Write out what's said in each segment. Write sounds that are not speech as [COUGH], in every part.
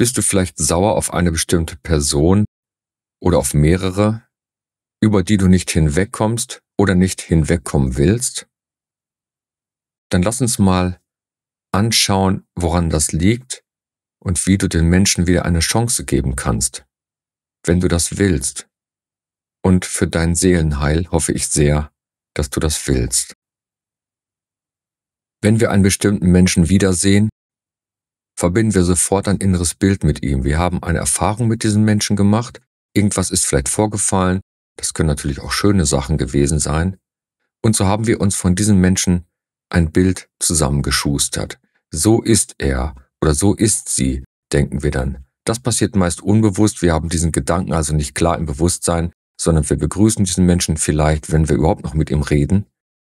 Bist du vielleicht sauer auf eine bestimmte Person oder auf mehrere, über die du nicht hinwegkommst oder nicht hinwegkommen willst? Dann lass uns mal anschauen, woran das liegt und wie du den Menschen wieder eine Chance geben kannst, wenn du das willst. Und für dein Seelenheil hoffe ich sehr, dass du das willst. Wenn wir einen bestimmten Menschen wiedersehen, verbinden wir sofort ein inneres Bild mit ihm. Wir haben eine Erfahrung mit diesem Menschen gemacht, irgendwas ist vielleicht vorgefallen, das können natürlich auch schöne Sachen gewesen sein. Und so haben wir uns von diesem Menschen ein Bild zusammengeschustert. So ist er oder so ist sie, denken wir dann. Das passiert meist unbewusst, wir haben diesen Gedanken also nicht klar im Bewusstsein, sondern wir begrüßen diesen Menschen vielleicht, wenn wir überhaupt noch mit ihm reden,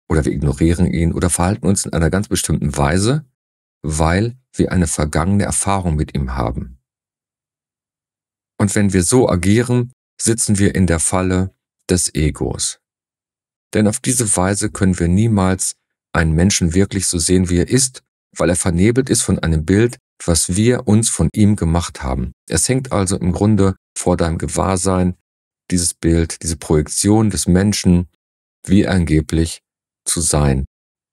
oder wir ignorieren ihn oder verhalten uns in einer ganz bestimmten Weise, weil wir eine vergangene Erfahrung mit ihm haben. Und wenn wir so agieren, sitzen wir in der Falle des Egos. Denn auf diese Weise können wir niemals einen Menschen wirklich so sehen, wie er ist, weil er vernebelt ist von einem Bild, was wir uns von ihm gemacht haben. Es hängt also im Grunde vor deinem Gewahrsein dieses Bild, diese Projektion des Menschen, wie er angeblich zu sein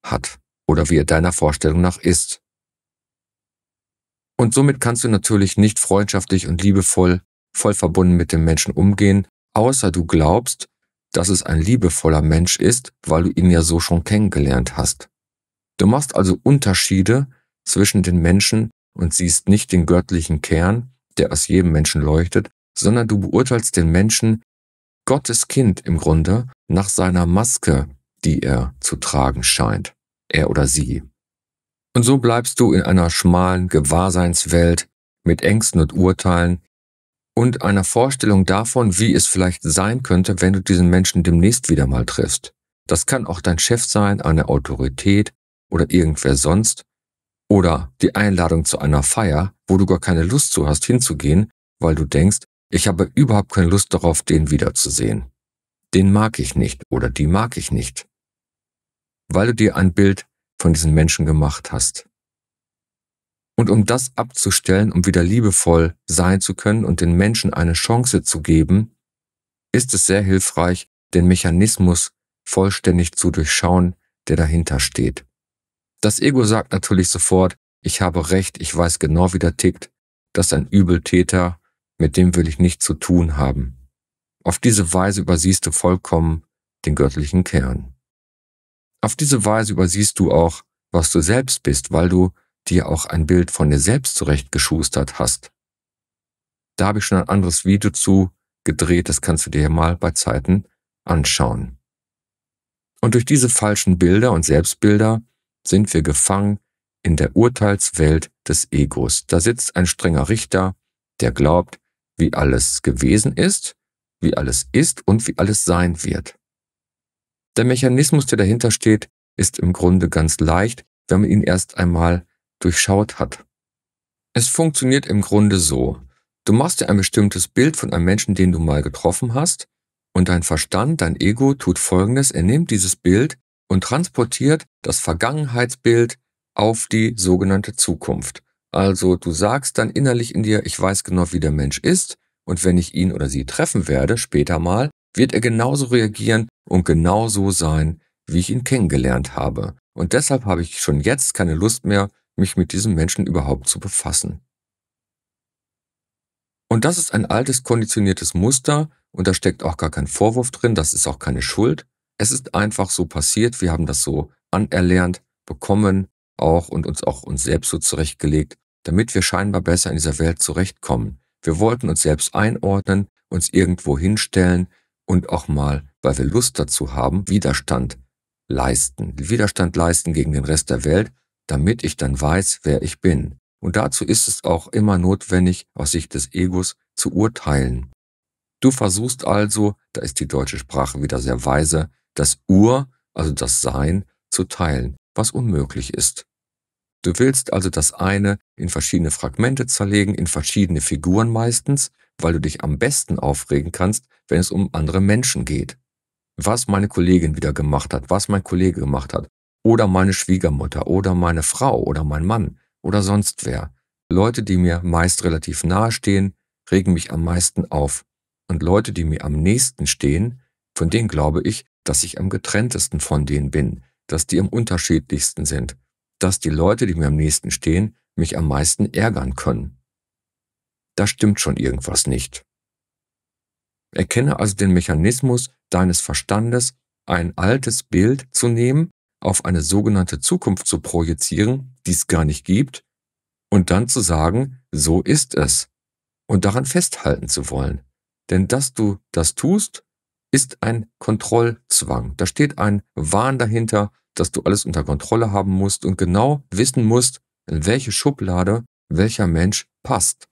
hat oder wie er deiner Vorstellung nach ist. Und somit kannst du natürlich nicht freundschaftlich und liebevoll, voll verbunden mit dem Menschen umgehen, außer du glaubst, dass es ein liebevoller Mensch ist, weil du ihn ja so schon kennengelernt hast. Du machst also Unterschiede zwischen den Menschen und siehst nicht den göttlichen Kern, der aus jedem Menschen leuchtet, sondern du beurteilst den Menschen, Gottes Kind im Grunde, nach seiner Maske, die er zu tragen scheint, er oder sie. Und so bleibst du in einer schmalen Gewahrseinswelt mit Ängsten und Urteilen und einer Vorstellung davon, wie es vielleicht sein könnte, wenn du diesen Menschen demnächst wieder mal triffst. Das kann auch dein Chef sein, eine Autorität oder irgendwer sonst oder die Einladung zu einer Feier, wo du gar keine Lust zu hast hinzugehen, weil du denkst, ich habe überhaupt keine Lust darauf, den wiederzusehen. Den mag ich nicht oder die mag ich nicht. Weil du dir ein Bild von diesen Menschen gemacht hast. Und um das abzustellen, um wieder liebevoll sein zu können und den Menschen eine Chance zu geben, ist es sehr hilfreich, den Mechanismus vollständig zu durchschauen, der dahinter steht. Das Ego sagt natürlich sofort, ich habe recht, ich weiß genau, wie der tickt, das ist ein Übeltäter, mit dem will ich nichts zu tun haben. Auf diese Weise übersiehst du vollkommen den göttlichen Kern. Auf diese Weise übersiehst du auch, was du selbst bist, weil du dir auch ein Bild von dir selbst zurechtgeschustert hast. Da habe ich schon ein anderes Video zu gedreht, das kannst du dir mal bei Zeiten anschauen. Und durch diese falschen Bilder und Selbstbilder sind wir gefangen in der Urteilswelt des Egos. Da sitzt ein strenger Richter, der glaubt, wie alles gewesen ist, wie alles ist und wie alles sein wird. Der Mechanismus, der dahinter steht, ist im Grunde ganz leicht, wenn man ihn erst einmal durchschaut hat. Es funktioniert im Grunde so. Du machst dir ein bestimmtes Bild von einem Menschen, den du mal getroffen hast, und dein Verstand, dein Ego tut Folgendes, er nimmt dieses Bild und transportiert das Vergangenheitsbild auf die sogenannte Zukunft. Also du sagst dann innerlich in dir, ich weiß genau, wie der Mensch ist, und wenn ich ihn oder sie treffen werde, später mal, wird er genauso reagieren und genauso sein, wie ich ihn kennengelernt habe. Und deshalb habe ich schon jetzt keine Lust mehr, mich mit diesem Menschen überhaupt zu befassen. Und das ist ein altes konditioniertes Muster und da steckt auch gar kein Vorwurf drin, das ist auch keine Schuld. Es ist einfach so passiert, wir haben das so anerlernt, bekommen auch und uns auch uns selbst so zurechtgelegt, damit wir scheinbar besser in dieser Welt zurechtkommen. Wir wollten uns selbst einordnen, uns irgendwo hinstellen, und auch mal, weil wir Lust dazu haben, Widerstand leisten. Widerstand leisten gegen den Rest der Welt, damit ich dann weiß, wer ich bin. Und dazu ist es auch immer notwendig, aus Sicht des Egos zu urteilen. Du versuchst also, da ist die deutsche Sprache wieder sehr weise, das Ur, also das Sein, zu teilen, was unmöglich ist. Du willst also das eine in verschiedene Fragmente zerlegen, in verschiedene Figuren meistens, weil du dich am besten aufregen kannst, wenn es um andere Menschen geht. Was meine Kollegin wieder gemacht hat, was mein Kollege gemacht hat, oder meine Schwiegermutter, oder meine Frau, oder mein Mann, oder sonst wer. Leute, die mir meist relativ nahe stehen, regen mich am meisten auf. Und Leute, die mir am nächsten stehen, von denen glaube ich, dass ich am getrenntesten von denen bin, dass die am unterschiedlichsten sind, dass die Leute, die mir am nächsten stehen, mich am meisten ärgern können. Da stimmt schon irgendwas nicht. Erkenne also den Mechanismus deines Verstandes, ein altes Bild zu nehmen, auf eine sogenannte Zukunft zu projizieren, die es gar nicht gibt, und dann zu sagen, so ist es, und daran festhalten zu wollen. Denn dass du das tust, ist ein Kontrollzwang. Da steht ein Wahn dahinter, dass du alles unter Kontrolle haben musst und genau wissen musst, in welche Schublade welcher Mensch passt.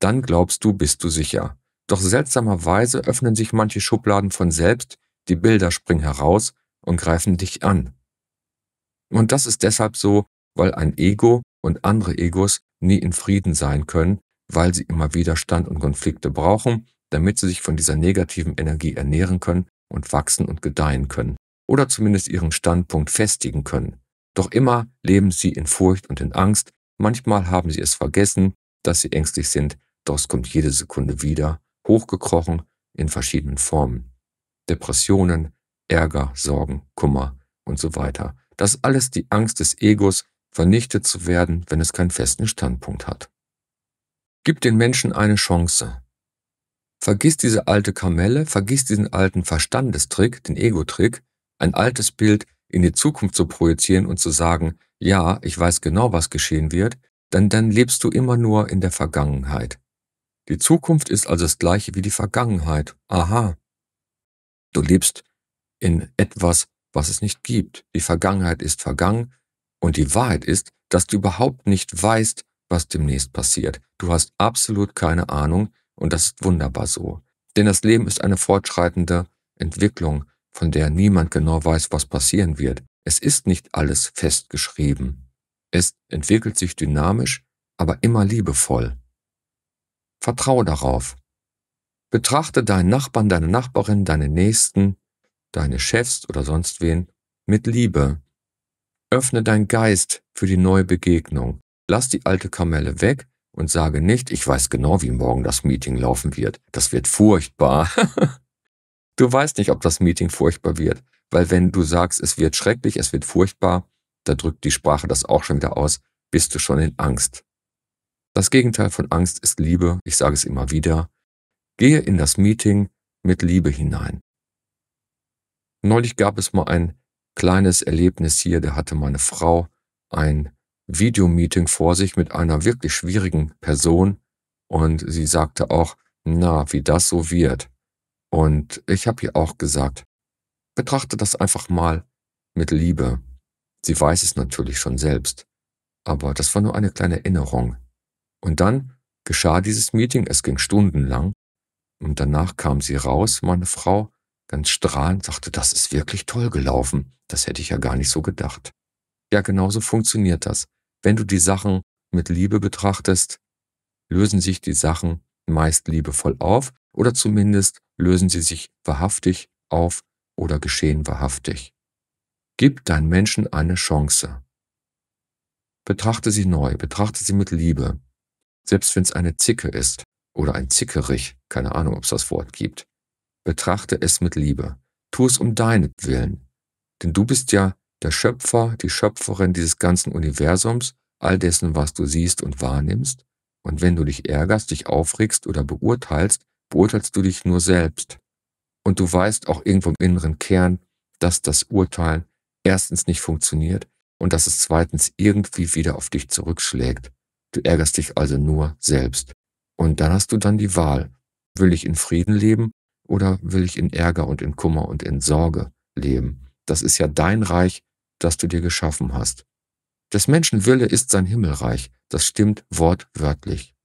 Dann glaubst du, bist du sicher. Doch seltsamerweise öffnen sich manche Schubladen von selbst, die Bilder springen heraus und greifen dich an. Und das ist deshalb so, weil ein Ego und andere Egos nie in Frieden sein können, weil sie immer Widerstand und Konflikte brauchen, damit sie sich von dieser negativen Energie ernähren können und wachsen und gedeihen können oder zumindest ihren Standpunkt festigen können. Doch immer leben sie in Furcht und in Angst, manchmal haben sie es vergessen, dass sie ängstlich sind, doch es kommt jede Sekunde wieder hochgekrochen in verschiedenen Formen. Depressionen, Ärger, Sorgen, Kummer und so weiter. Das alles die Angst des Egos, vernichtet zu werden, wenn es keinen festen Standpunkt hat. Gib den Menschen eine Chance. Vergiss diese alte Kamelle, vergiss diesen alten Verstandestrick, den Ego-Trick, ein altes Bild in die Zukunft zu projizieren und zu sagen, ja, ich weiß genau, was geschehen wird, denn dann lebst du immer nur in der Vergangenheit. Die Zukunft ist also das gleiche wie die Vergangenheit. Aha. Du lebst in etwas, was es nicht gibt. Die Vergangenheit ist vergangen und die Wahrheit ist, dass du überhaupt nicht weißt, was demnächst passiert. Du hast absolut keine Ahnung und das ist wunderbar so. Denn das Leben ist eine fortschreitende Entwicklung, von der niemand genau weiß, was passieren wird. Es ist nicht alles festgeschrieben. Es entwickelt sich dynamisch, aber immer liebevoll. Vertraue darauf. Betrachte deinen Nachbarn, deine Nachbarin, deine Nächsten, deine Chefs oder sonst wen mit Liebe. Öffne deinen Geist für die neue Begegnung. Lass die alte Kamelle weg und sage nicht, ich weiß genau, wie morgen das Meeting laufen wird. Das wird furchtbar. [LAUGHS] du weißt nicht, ob das Meeting furchtbar wird, weil wenn du sagst, es wird schrecklich, es wird furchtbar, da drückt die Sprache das auch schon wieder aus, bist du schon in Angst. Das Gegenteil von Angst ist Liebe, ich sage es immer wieder. Gehe in das Meeting mit Liebe hinein. Neulich gab es mal ein kleines Erlebnis hier, da hatte meine Frau ein Videomeeting vor sich mit einer wirklich schwierigen Person und sie sagte auch, na, wie das so wird. Und ich habe ihr auch gesagt, betrachte das einfach mal mit Liebe. Sie weiß es natürlich schon selbst, aber das war nur eine kleine Erinnerung. Und dann geschah dieses Meeting, es ging stundenlang. Und danach kam sie raus, meine Frau, ganz strahlend, sagte, das ist wirklich toll gelaufen. Das hätte ich ja gar nicht so gedacht. Ja, genauso funktioniert das. Wenn du die Sachen mit Liebe betrachtest, lösen sich die Sachen meist liebevoll auf oder zumindest lösen sie sich wahrhaftig auf oder geschehen wahrhaftig. Gib deinen Menschen eine Chance. Betrachte sie neu, betrachte sie mit Liebe. Selbst wenn es eine Zicke ist oder ein Zickerich, keine Ahnung, ob es das Wort gibt, betrachte es mit Liebe. Tu es um deinetwillen. Denn du bist ja der Schöpfer, die Schöpferin dieses ganzen Universums, all dessen, was du siehst und wahrnimmst. Und wenn du dich ärgerst, dich aufregst oder beurteilst, beurteilst du dich nur selbst. Und du weißt auch irgendwo im inneren Kern, dass das Urteilen erstens nicht funktioniert und dass es zweitens irgendwie wieder auf dich zurückschlägt Du ärgerst dich also nur selbst. Und dann hast du dann die Wahl. Will ich in Frieden leben oder will ich in Ärger und in Kummer und in Sorge leben? Das ist ja dein Reich, das du dir geschaffen hast. Des Menschen Wille ist sein Himmelreich. Das stimmt wortwörtlich.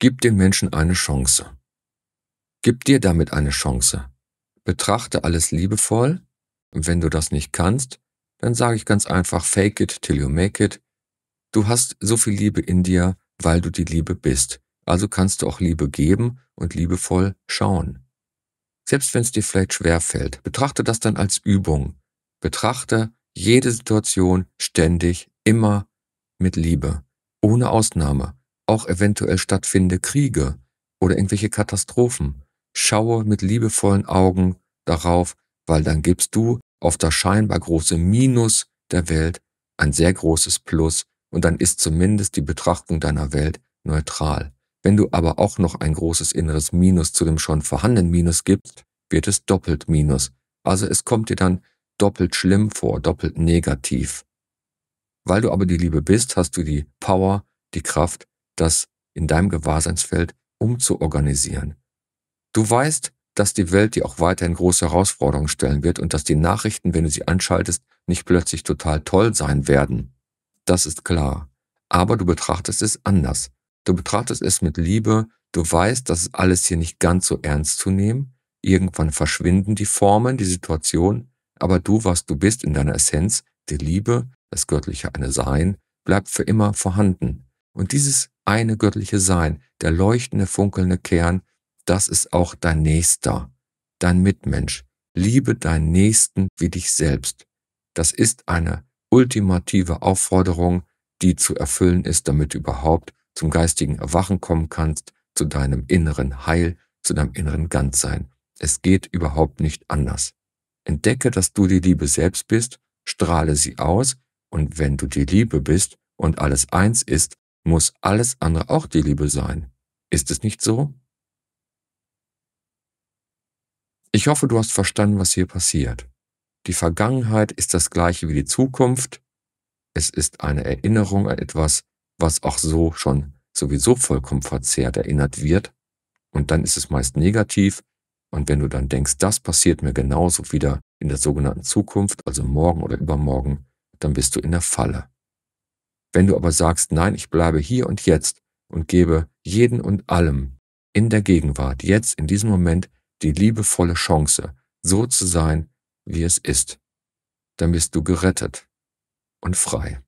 Gib dem Menschen eine Chance. Gib dir damit eine Chance. Betrachte alles liebevoll. Und wenn du das nicht kannst, dann sage ich ganz einfach, fake it till you make it. Du hast so viel Liebe in dir, weil du die Liebe bist. Also kannst du auch Liebe geben und liebevoll schauen. Selbst wenn es dir vielleicht schwer fällt, betrachte das dann als Übung. Betrachte jede Situation ständig, immer mit Liebe, ohne Ausnahme. Auch eventuell stattfinde Kriege oder irgendwelche Katastrophen. Schaue mit liebevollen Augen darauf, weil dann gibst du auf das scheinbar große Minus der Welt ein sehr großes Plus und dann ist zumindest die Betrachtung deiner Welt neutral. Wenn du aber auch noch ein großes inneres Minus zu dem schon vorhandenen Minus gibst, wird es doppelt Minus. Also es kommt dir dann doppelt schlimm vor, doppelt negativ. Weil du aber die Liebe bist, hast du die Power, die Kraft, das in deinem Gewahrseinsfeld umzuorganisieren. Du weißt, dass die Welt dir auch weiterhin große Herausforderungen stellen wird und dass die Nachrichten, wenn du sie anschaltest, nicht plötzlich total toll sein werden das ist klar. Aber du betrachtest es anders. Du betrachtest es mit Liebe, du weißt, dass es alles hier nicht ganz so ernst zu nehmen. Irgendwann verschwinden die Formen, die Situation, aber du, was du bist in deiner Essenz, die Liebe, das göttliche eine Sein, bleibt für immer vorhanden. Und dieses eine göttliche Sein, der leuchtende, funkelnde Kern, das ist auch dein Nächster, dein Mitmensch. Liebe deinen Nächsten wie dich selbst. Das ist eine ultimative Aufforderung, die zu erfüllen ist, damit du überhaupt zum geistigen Erwachen kommen kannst, zu deinem inneren Heil, zu deinem inneren Ganzsein. Es geht überhaupt nicht anders. Entdecke, dass du die Liebe selbst bist, strahle sie aus, und wenn du die Liebe bist und alles eins ist, muss alles andere auch die Liebe sein. Ist es nicht so? Ich hoffe, du hast verstanden, was hier passiert. Die Vergangenheit ist das gleiche wie die Zukunft. Es ist eine Erinnerung an etwas, was auch so schon sowieso vollkommen verzerrt erinnert wird. Und dann ist es meist negativ. Und wenn du dann denkst, das passiert mir genauso wieder in der sogenannten Zukunft, also morgen oder übermorgen, dann bist du in der Falle. Wenn du aber sagst, nein, ich bleibe hier und jetzt und gebe jeden und allem in der Gegenwart, jetzt in diesem Moment, die liebevolle Chance, so zu sein, wie es ist. Dann bist du gerettet und frei.